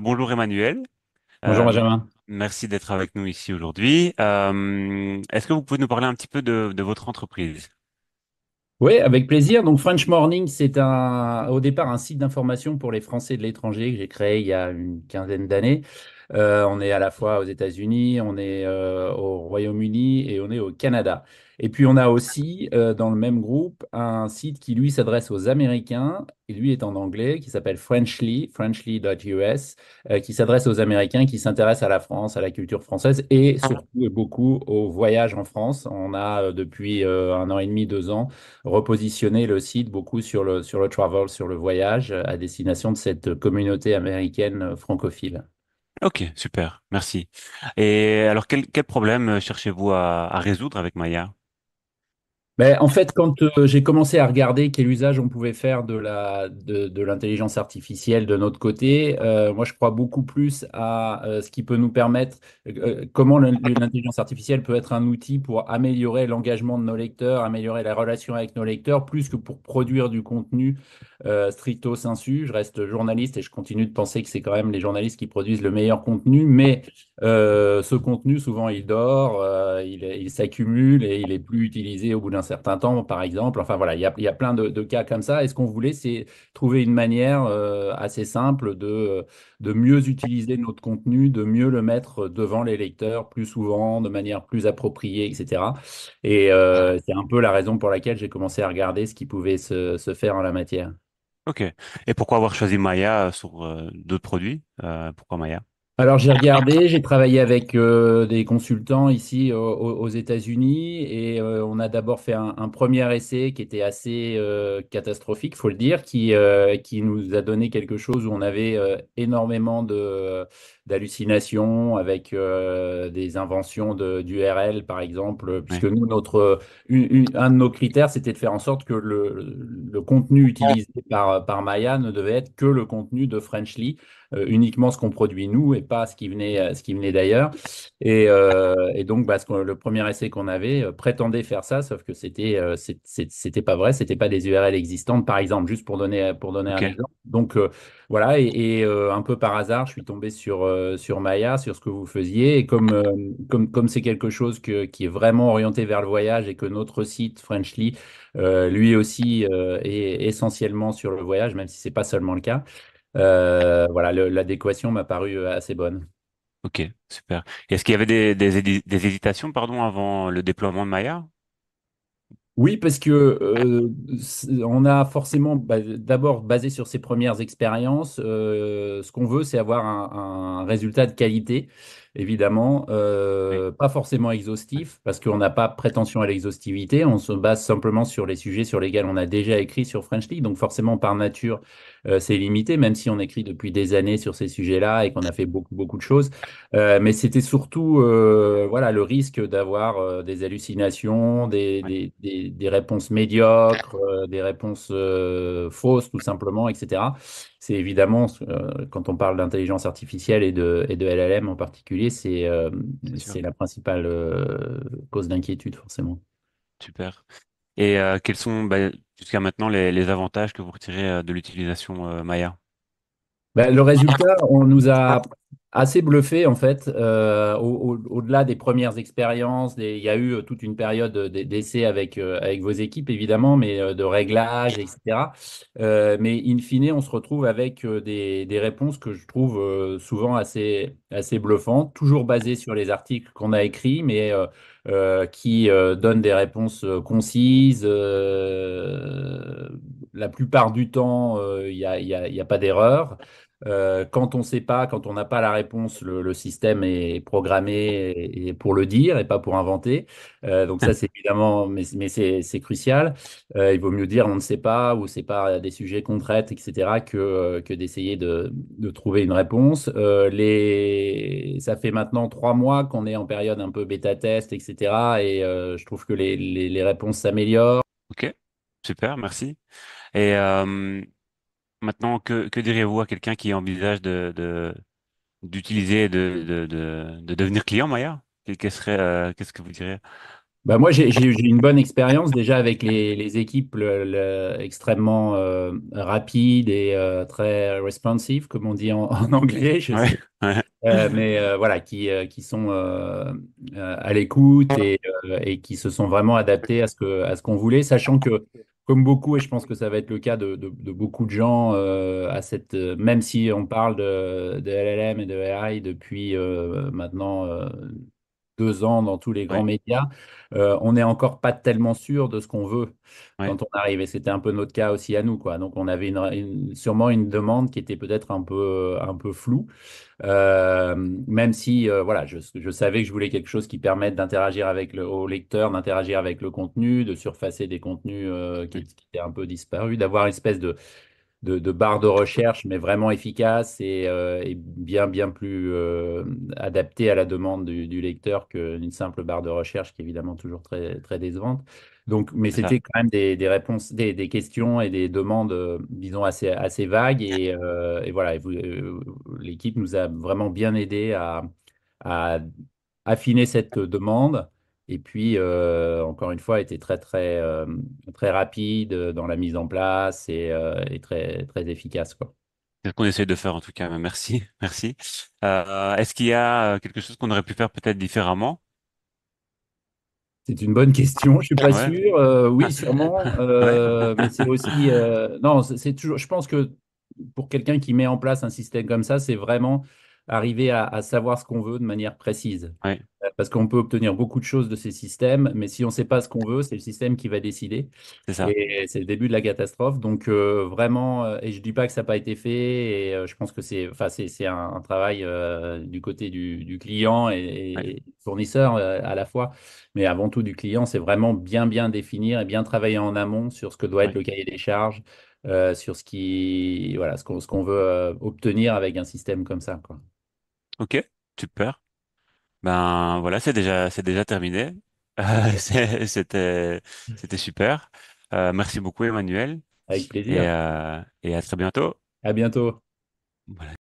bonjour Emmanuel. Bonjour euh, Benjamin. Merci d'être avec nous ici aujourd'hui. Euh, est-ce que vous pouvez nous parler un petit peu de, votre entreprise oui, avec plaisir. Donc French Morning, c'est un, au départ un site d'information pour les Français de l'étranger que j'ai créé il y a une quinzaine d'années. Euh, on est à la fois aux États-Unis, on est au Royaume-Uni et on est au Canada. Et puis on a aussi euh, dans le même groupe un site qui lui s'adresse aux Américains et lui est en anglais, qui s'appelle Frenchly, frenchly.us, euh, qui s'adresse aux Américains qui s'intéressent à la France, à la culture française et ah. surtout beaucoup au voyage en France. On a euh, depuis un an et demi, deux ans, repositionné le site beaucoup sur le, sur le travel, sur le voyage à destination de cette communauté américaine francophile. Ok, super, merci. Et alors quel, problème cherchez-vous à résoudre avec Maya ben, en fait, quand euh, j'ai commencé à regarder quel usage on pouvait faire de l'intelligence artificielle de notre côté, euh, moi je crois beaucoup plus à euh, ce qui peut nous permettre, comment l'intelligence artificielle peut être un outil pour améliorer l'engagement de nos lecteurs, améliorer la relation avec nos lecteurs, plus que pour produire du contenu stricto sensu. Je reste journaliste et je continue de penser que c'est quand même les journalistes qui produisent le meilleur contenu, mais ce contenu souvent il dort, il, il s'accumule et il est plus utilisé au bout d'un Certains temps, par exemple. Enfin voilà, il y a, plein de, cas comme ça. Et ce qu'on voulait, c'est trouver une manière euh, assez simple de, de mieux utiliser notre contenu, de mieux le mettre devant les lecteurs plus souvent, de manière plus appropriée, etc. Et euh, c'est un peu la raison pour laquelle j'ai commencé à regarder ce qui pouvait se, faire en la matière. Ok. Et pourquoi avoir choisi Maya sur euh, d'autres produits Pourquoi Maya alors j'ai regardé, j'ai travaillé avec euh, des consultants ici aux, États-Unis et euh, on a d'abord fait un, premier essai qui était assez catastrophique, euh, catastrophique, faut le dire, qui, qui nous a donné quelque chose où on avait énormément de d'hallucinations avec des inventions de, d'URL par exemple, puisque nous notre un de nos critères c'était de faire en sorte que le, le contenu utilisé par par Maya ne devait être que le contenu de Frenchly, uniquement ce qu'on produit nous et ce qui venait, euh, ce qui venait d'ailleurs. Et, euh, donc, bah, le premier essai qu'on avait euh, prétendait faire ça, sauf que c'était c'était pas vrai, c'était pas des URL existantes, par exemple, juste pour donner pour donner un exemple. Donc voilà, et, un peu par hasard, je suis tombé sur sur Maya, sur ce que vous faisiez, et comme comme comme c'est quelque chose que, qui est vraiment orienté vers le voyage et que notre site Frenchly, lui aussi est essentiellement sur le voyage, même si c'est pas seulement le cas. Euh, voilà, l'adéquation m'a paru euh, assez bonne. Ok, super. Est-ce qu'il y avait des, hésitations pardon, avant le déploiement de Maya Oui, parce que euh, on a forcément, bah, d'abord basé sur ses premières expériences, ce qu'on veut, c'est avoir un, résultat de qualité évidemment, euh, pas forcément exhaustif, parce qu'on n'a pas prétention à l'exhaustivité, on se base simplement sur les sujets sur lesquels on a déjà écrit sur French League, donc forcément par nature, euh, c'est limité, même si on écrit depuis des années sur ces sujets-là et qu'on a fait beaucoup, beaucoup de choses. Euh, mais c'était surtout voilà, le risque d'avoir des hallucinations, des, des, des, réponses médiocres, des réponses fausses, tout simplement, etc. C'est évidemment, quand on parle d'intelligence artificielle et de, et de LLM en particulier, euh, c'est la principale euh, cause d'inquiétude, forcément. Super. Et euh, quels sont bah, jusqu'à maintenant les, avantages que vous retirez de l'utilisation Maya bah, Le résultat, on nous a ah assez bluffé en fait, euh, au-delà des premières expériences. il y a eu euh, toute une période d'essais avec, euh, avec vos équipes évidemment, mais de réglages, etc. mais in fine, on se retrouve avec des, réponses que je trouve souvent assez, assez bluffantes, toujours basées sur les articles qu'on a écrits, mais qui donnent des réponses concises. la plupart du temps, il n'y a, pas d'erreur. Euh, quand on ne sait pas, quand on n'a pas la réponse, le, système est programmé et, pour le dire et pas pour inventer. Euh, donc ça, hein. c'est évidemment, mais, c'est crucial. Euh, il vaut mieux dire on ne sait pas ou c'est pas des sujets qu'on traite, etc., que, que d'essayer de, trouver une réponse. les... Ça fait maintenant trois mois qu'on est en période un peu bêta-test, etc. Et je trouve que les, les réponses s'améliorent. Ok, super, merci. Et Maintenant, que, diriez-vous à quelqu'un qui envisage de, d'utiliser de, devenir client, Maya euh, Qu'est-ce que vous diriez bah moi, j'ai une bonne expérience déjà avec les, équipes extrêmement euh, rapides et euh, très responsive, comme on dit en, anglais. mais voilà, qui, qui sont à l'écoute et, qui se sont vraiment adaptés à ce qu'on voulait, sachant que beaucoup, et je pense que ça va être le cas de, beaucoup de gens, euh, à cette, euh, même si on parle de, de LLM et de AI depuis euh, maintenant ans dans tous les grands médias, euh, on n'est encore pas tellement sûr de ce qu'on veut quand on arrive. Et c'était un peu notre cas aussi à nous. Quoi. Donc on avait sûrement une demande qui était peut-être un peu, un peu floue, euh, même si euh, voilà, je, savais que je voulais quelque chose qui permette d'interagir avec le lecteur, d'interagir avec le contenu, de surfacer des contenus qui, qui, étaient un peu disparus, d'avoir une espèce de de, barres de recherche, mais vraiment efficaces euh, et, bien, bien plus adapté euh, adaptées à la demande du, lecteur qu'une simple barre de recherche qui est évidemment toujours très, très décevante. Donc, mais c'était quand même des, des réponses, des, des, questions et des demandes, euh, disons, assez, assez vagues. Et, et voilà, l'équipe nous a vraiment bien aidé à affiner cette demande et puis, euh, encore une fois, était très, très, euh, très rapide dans la mise en place et, euh, très, très efficace. C'est ce qu'on essaie de faire en tout cas. Merci. Merci. Est-ce qu'il y a quelque chose qu'on aurait pu faire peut-être différemment c'est une bonne question, je ne suis pas sûr. oui, sûrement. Mais c'est aussi. non, c'est toujours. Je pense que pour quelqu'un qui met en place un système comme ça, c'est vraiment arriver à, savoir ce qu'on veut de manière précise. Ouais parce qu'on peut obtenir beaucoup de choses de ces systèmes, mais si on ne sait pas ce qu'on veut, c'est le système qui va décider. C'est ça. Et c'est le début de la catastrophe. Donc euh, vraiment, euh, et je ne dis pas que ça n'a pas été fait, et euh, je pense que c'est, enfin, c'est, un, travail du côté du, client et, du fournisseur à la fois, mais avant tout du client, c'est vraiment bien bien définir et bien travailler en amont sur ce que doit être le cahier des charges. sur ce qui voilà ce qu'on, veut obtenir avec un système comme ça quoi. ok super ben voilà, c'est déjà, c'est déjà terminé. c'était, c'était super. Euh, merci beaucoup, Emmanuel. Avec plaisir. Euh, et à très bientôt. À bientôt. Voilà.